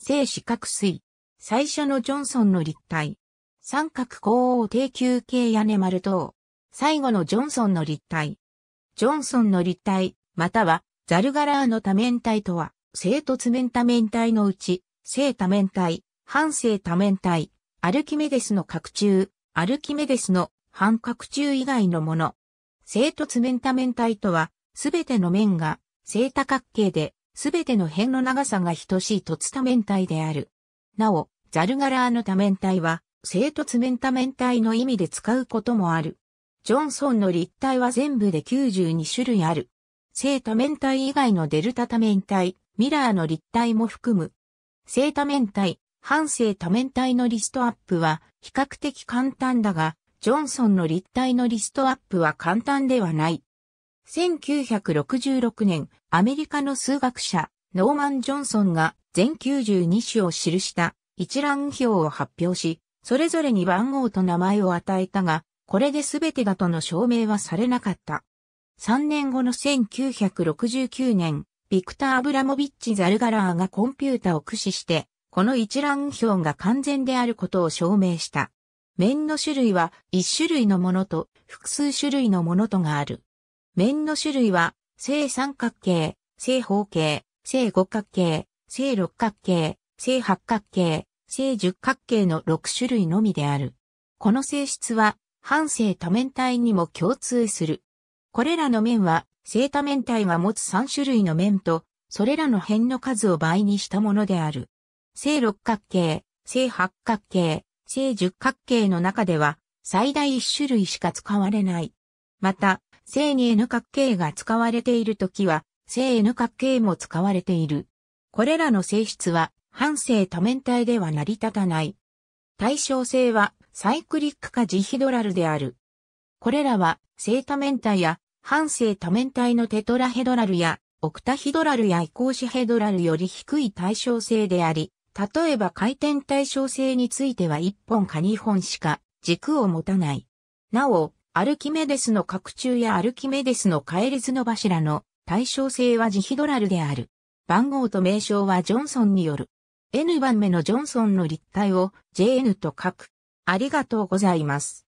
正四角錐。最初のジョンソンの立体。三角高王低級系屋根丸等。最後のジョンソンの立体。ジョンソンの立体、またはザルガラーの多面体とは、正突面多面体のうち、正多面体、半正多面体、アルキメデスの角柱、アルキメデスの半角柱以外のもの。正突面多面体とは、すべての面が正多角形ですべての辺の長さが等しい凸多面体である。なお、ザルガラーの多面体は、正凸面多面体の意味で使うこともある。ジョンソンの立体は全部で92種類ある。正多面体以外のデルタ多面体、ミラーの立体も含む。正多面体、半正多面体のリストアップは比較的簡単だが、ジョンソンの立体のリストアップは簡単ではない。1966年、アメリカの数学者、ノーマン・ジョンソンが全92種を記した一覧表を発表し、それぞれに番号と名前を与えたが、これで全てだとの証明はされなかった。3年後の1969年、ビクター・アブラモビッチ・ザルガラーがコンピュータを駆使して、この一覧表が完全であることを証明した。面の種類は一種類のものと複数種類のものとがある。面の種類は、正三角形、正方形、正五角形、正六角形、正八角形、正十角形の6種類のみである。この性質は、半正多面体にも共通する。これらの面は、正多面体が持つ3種類の面と、それらの辺の数を倍にしたものである。正六角形、正八角形、正十角形の中では、最大1種類しか使われない。また、正に N 角形が使われているときは、正 N 角形も使われている。これらの性質は、半正多面体では成り立たない。対称性は、サイクリックかジヒドラルである。これらは、正多面体や、半正多面体のテトラヘドラルや、オクタヒドラルや移行シヘドラルより低い対称性であり、例えば回転対称性については1本か2本しか軸を持たない。なお、アルキメデスの角柱やアルキメデスの帰り図の柱の対称性はジヒドラルである。番号と名称はジョンソンによる。N 番目のジョンソンの立体を JN と書く。ありがとうございます。